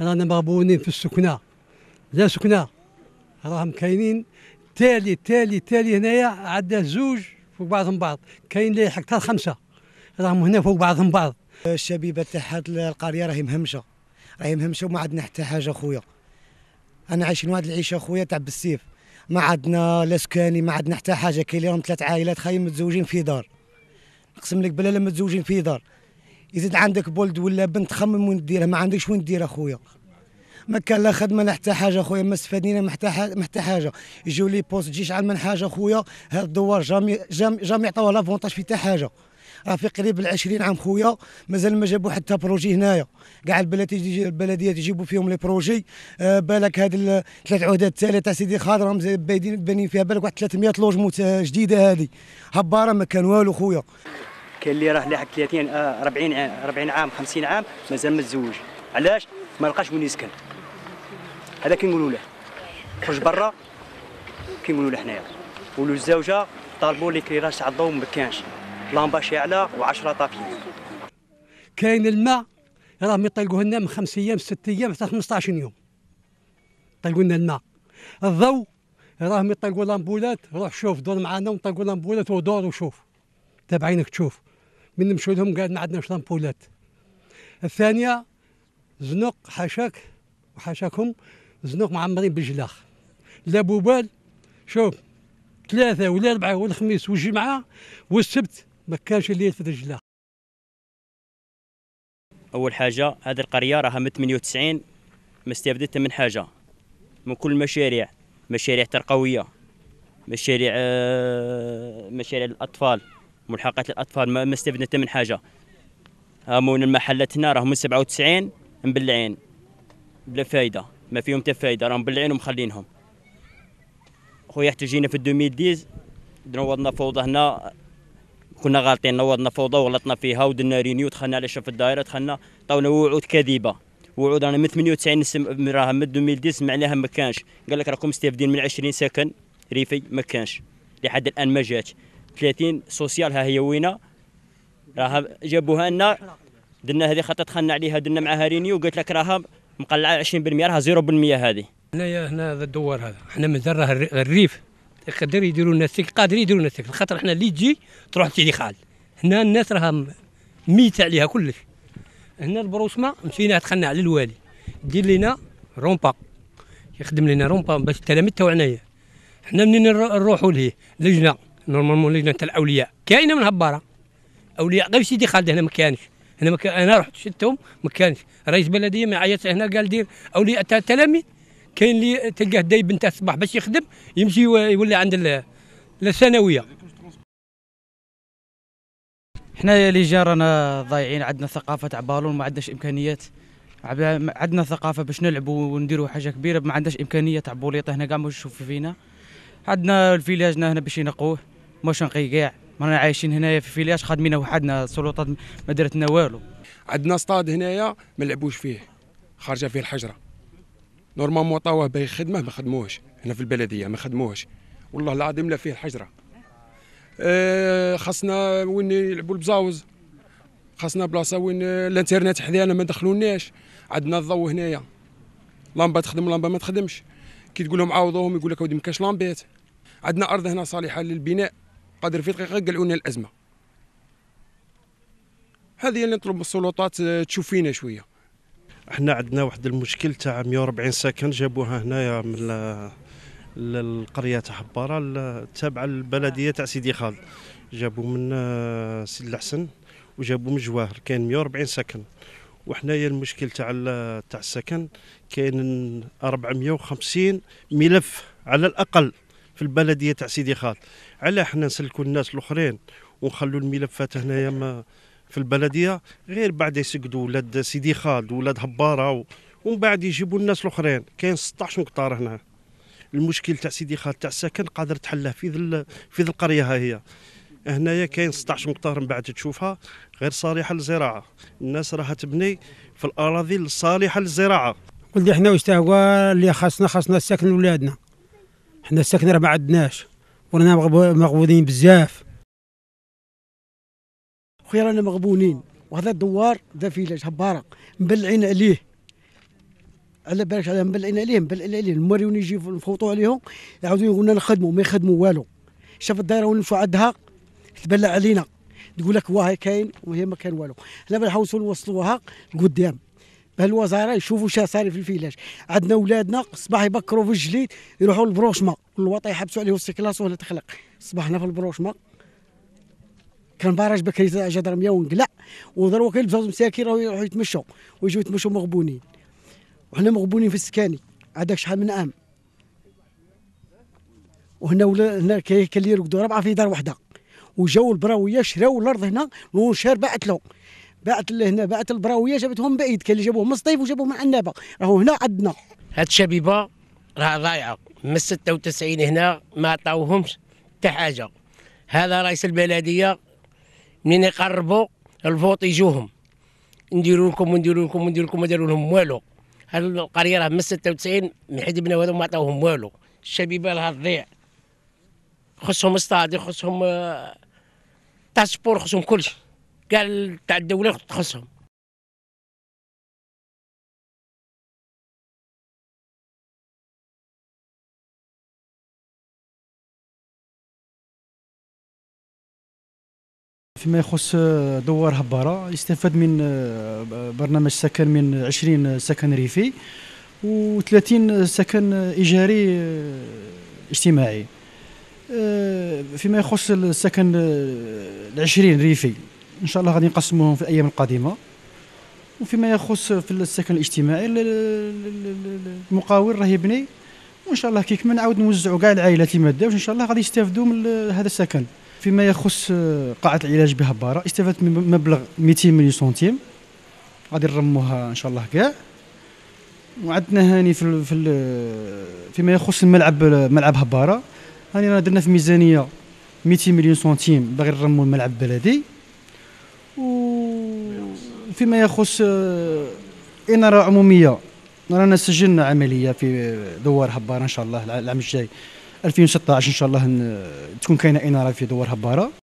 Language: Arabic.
رانا مغبونين في السكنه لا سكنه راهم كاينين تالي تالي تالي هنايا عندها زوج فوق بعضهم بعض كاين اللي حتى خمسه راهم هنا فوق بعضهم بعض الشبيبه تاع هاد القريه راهي مهمشه راهي مهمشه وما عندنا حتى حاجه خويا انا عايشين واحد العيشه خويا تاع بالسيف ما عندنا لا سكاني ما عندنا حتى حاجه كاين اليوم ثلاث عائلات خايم متزوجين في دار نقسم لك بلا متزوجين في دار يزيد عندك بولد ولا بنت خمم وين ديرها ما عندكش وين دير خويا ما كان لا خدمه لا حتى حاجه خويا ما استفادينا ما حتى حاجه يجيو لي بوست تجيش على من حاجه خويا هاد الدوار جامي جامي, جامي عطاوه لافونتاج في حتى حاجه راه في قريب ال 20 عام خويا مازال ما جابوا حتى بروجي هنايا كاع البلديه البلديات يجيبوا فيهم لي بروجي آه بالك هاد الثلاث عهدات التاليه تاع سيدي خالد راهم بانين فيها بالك واحد 300 لوج جديده هذه هباره ما كان والو خويا كاين اللي راه لاحق 30 40 40 عام 50 عام مازال ما تزوج علاش ما لقاش وين يسكن هذا كنقولوا له خرج برا كنقولوا له حنايا ولو الزوجه طالبوا لي كيراش تاع الضو ما كانش لامبا شاعله و10 طافيين كاين الماء راهم يطلقوه لنا من خمس ايام ست ايام حتى 15 يوم طلقوا لنا الماء راه راهم يطلقوا لامبولات روح شوف دور معانا ونطلقوا لامبولات ودور وشوف تابعينك تشوف من نمشوا لهم قعدنا عندنا شامبولات الثانيه زنوق حاشاك وحاشاكم زنوق معمرين بالجلاخ لا بوبال شوف ثلاثة ولا أربعة والخميس والجمعة والسبت ما كانش اللي يلفت الجلاخ أول حاجة هذه القرية راها من 98 ما استفدت من حاجة من كل المشاريع مشاريع ترقوية مشاريع آه، مشاريع الأطفال ملحقات الاطفال ما استفدنا من حاجه هامون هنا راهم من 97 مبلعين بلا فايده ما فيهم حتى فايده راهم مبلعين ومخلينهم خويا حتى جينا في 2010 نوضنا فوضى هنا كنا غالطين نوضنا فوضى وغلطنا فيها ودنا رينيو دخلنا على شاف الدائره دخلنا طاونا وعود كاذبه وعود رانا من 98 نسم راها من 2010 معناها ما كانش قال لك راكم مستافدين من 20 سكن ريفي ما كانش لحد الان ما جاتش 30 سوسيال ها هي وينا راها جابوها لنا درنا هذه خطه دخلنا عليها درنا معها رينيو قلت لك راها مقلعه 20% راها 0% هذه هنايا هنا هذا الدوار هذا حنا مازال راه الريف يقدر يديروا لنا السكن قادر يديروا لنا السكن خاطر حنا اللي تجي تروح سيدي خالد هنا الناس راها ميتة عليها كلش هنا البروسمه مشينا دخلنا على الوالي دير لنا رومبا يخدم لنا رومبا باش التلاميذ تاعنا حنا منين نروحوا ليه لجنه نورمالمون لجنه تاع الاولياء كاينه من هباره اولياء غير سيدي خالد هنا ما كانش هنا مك... انا رحت شفتهم ما كانش رئيس بلديه ما عيطش هنا قال دير اولياء تاع التلاميذ كاين اللي تلقاه دايب بنته الصباح باش يخدم يمشي يولي عند الثانويه حنايا اللي رانا ضايعين عندنا ثقافه تاع بالون ما عندناش امكانيات عندنا ثقافه باش نلعبوا ونديروا حاجه كبيره ما عندناش امكانيه تاع بوليطه هنا كاع مش تشوف فينا عندنا الفيلاجنا هنا باش ينقوه نقي كاع رانا عايشين هنايا في فيلياج خادمين وحدنا السلطات ما درتنا والو عندنا صطاد هنايا ما نلعبوش فيه خارجه فيه الحجره نورمالمون طاوه باي خدمه ما خدموهش هنا في البلديه ما خدموهش والله العظيم لا فيه الحجره آه خاصنا وين يلعبوا البزاوز خاصنا بلاصه وين الانترنت حدانا ما دخلوناش عندنا الضو هنايا لامبا تخدم لامبا ما تخدمش كي تقول لهم عوضوهم يقول لك اودي ما كاش لامبات عندنا ارض هنا صالحه للبناء قادر في دقيقه قالوا لنا الازمه هذه اللي نطلب من السلطات آه، تشوف فينا شويه احنا عندنا واحد المشكل تاع 140 ساكن جابوها هنايا من القريه تاع حباره التابعه للبلديه تاع سيدي خالد جابوا من آه، سيدي الحسن وجابوا من جواهر كاين 140 سكن وحنايا المشكل تاع تاع السكن كاين 450 ملف على الاقل في البلديه تاع سيدي خالد على حنا نسلكوا الناس الاخرين ونخلوا الملفات هنايا ما في البلديه غير بعد يسقدوا ولاد سيدي خالد ولاد هباره ومن بعد يجيبوا الناس الاخرين كاين 16 مقطار هنا المشكل تاع سيدي خالد تاع السكن قادر تحله في ذل في ذل القريه ها هي هنايا كاين 16 مقطار من بعد تشوفها غير صالحه للزراعه الناس راها تبني في الاراضي الصالحه للزراعه ولدي حنا واش هو اللي خاصنا خاصنا السكن لولادنا حنا الساكنة راه ما عندناش ورانا مغبونين بزاف خويا رانا مغبونين وهذا الدوار ذا فيلاج هباره مبلعين عليه على بالك على مبلعين عليه مبلعين عليه الموريون يجي نفوطو عليهم يعاودو يقولنا نخدمو ما يخدمو والو شاف الدائره وين عندها تبلع علينا تقول لك واه كاين وهي ما كاين والو حنا بنحاولوا نوصلوها لقدام بهالوزاره يشوفوا شا صاري في الفيلاج عندنا ولادنا الصباح يبكروا في الجليد يروحوا كل الوطا يحبسوا عليه السيكلاس ولا تخلق صباحنا في البروشما كان بارج بكري 100 ونقلع كاين بزاف مساكين يروحوا يتمشوا ويجوا يتمشوا مغبونين وحنا مغبونين في السكاني هذاك شحال من عام وهنا ولا هنا كاين اللي يرقدوا ربعه في دار وحده وجاو البراويه شراو الارض هنا وشار باعت لهم باعت لهنا باعت البراويه جابتهم بعيد كاين اللي جابوهم من الصيف وجابوهم من عنابه راهو هنا عندنا هاد الشبيبه راه ضايعه من 96 هنا ما عطاوهمش حتى حاجه هذا رئيس البلديه منين يقربوا الفوط يجوهم نديروا لكم ونديروا لكم ونديروا لكم ما داروا لهم والو هاد القريه راه من 96 من بنا والو ما عطاوهم والو الشبيبه راها تضيع خصهم استاد خصهم آه، تاسبور خصهم كلشي كاع تاع الدوله تخصهم فيما يخص دوار هبارة استفاد من آه، برنامج سكن من 20 سكن ريفي و30 سكن إيجاري آه، اجتماعي آه، فيما يخص السكن العشرين ريفي ان شاء الله غادي نقسموهم في الايام القادمه وفيما يخص في السكن الاجتماعي المقاول راه يبني وان شاء الله كيكمل نعاود نوزعوا كاع العائلات اللي ما داوش ان شاء الله غادي يستافدوا من هذا السكن فيما يخص آه، قاعه العلاج بهباره استفدت من مبلغ 200 مليون سنتيم غادي نرموها ان شاء الله كاع وعندنا هاني في في فيما يخص الملعب ملعب هباره هاني درنا في ميزانيه 200 مليون سنتيم باغي نرمو الملعب البلدي وفيما يخص آه، اناره عموميه رانا سجلنا عمليه في دوار هباره ان شاء الله العام الجاي 2016 ان شاء الله تكون كاينه اناره في دوار هباره